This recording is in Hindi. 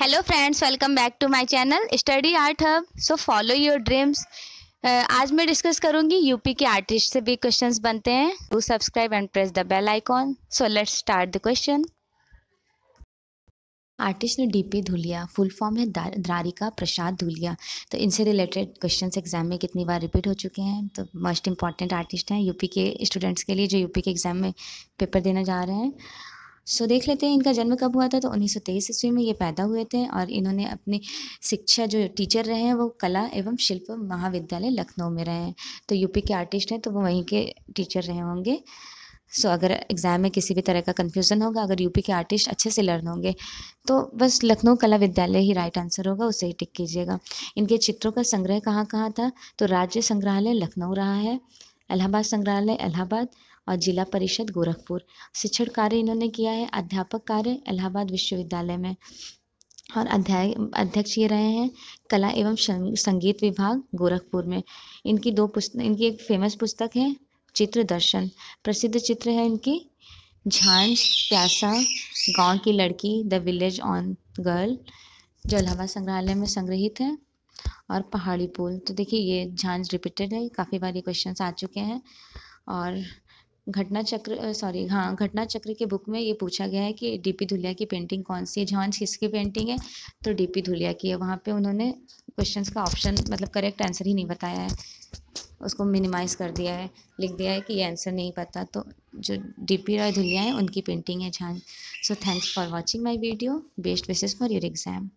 hello friends welcome back to my channel study art hub so follow your dreams आज मैं डिस्कस करूंगी यूपी के आर्टिस्ट से भी क्वेश्चंस बनते हैं do subscribe and press the bell icon so let's start the question artist ने डीपी धुलिया फुल फॉर्म है द्रारिका प्रसाद धुलिया तो इनसे रिलेटेड क्वेश्चन एग्जाम में कितनी बार रिपीट हो चुके हैं तो मोस्ट इंपॉर्टेंट आर्टिस्ट हैं यूपी के स्टूडेंट्स के लिए जो यूपी के एग्जाम में पेपर देने जा रहे हैं सो so, देख लेते हैं इनका जन्म कब हुआ था तो 1923 ईस्वी में ये पैदा हुए थे और इन्होंने अपनी शिक्षा जो टीचर रहे हैं वो कला एवं शिल्प महाविद्यालय लखनऊ में रहे हैं तो यूपी के आर्टिस्ट हैं तो वो वहीं के टीचर रहे होंगे सो so, अगर एग्ज़ाम में किसी भी तरह का कन्फ्यूज़न होगा अगर यूपी के आर्टिस्ट अच्छे से लर्न होंगे तो बस लखनऊ कला विद्यालय ही राइट आंसर होगा उसे ही टिक कीजिएगा इनके चित्रों का संग्रह कहाँ कहाँ था तो राज्य संग्रहालय लखनऊ रहा है इलाहाबाद संग्रहालय इलाहाबाद और जिला परिषद गोरखपुर शिक्षण कार्य इन्होंने किया है अध्यापक कार्य इलाहाबाद विश्वविद्यालय में और अध्याय अध्यक्ष ये रहे हैं कला एवं संगीत विभाग गोरखपुर में इनकी दो पुस्तक इनकी एक फेमस पुस्तक है चित्र दर्शन प्रसिद्ध चित्र है इनकी झांझ प्यासा गांव की लड़की द विलेज ऑन गर्ल जो इलाहाबाद संग्रहालय में संग्रहित है और पहाड़ी पुल तो देखिए ये झांझ रिपीटेड है काफ़ी बार ये क्वेश्चन आ चुके हैं और घटना चक्र सॉरी हाँ घटना चक्र के बुक में ये पूछा गया है कि डीपी धुलिया की पेंटिंग कौन सी है झांझ किसकी पेंटिंग है तो डीपी धुलिया की है वहाँ पे उन्होंने क्वेश्चंस का ऑप्शन मतलब करेक्ट आंसर ही नहीं बताया है उसको मिनिमाइज कर दिया है लिख दिया है कि ये आंसर नहीं पता तो जो डी पी रॉय धुलिया है उनकी पेंटिंग है Jhanjh so thanks for watching my video best wishes for your exam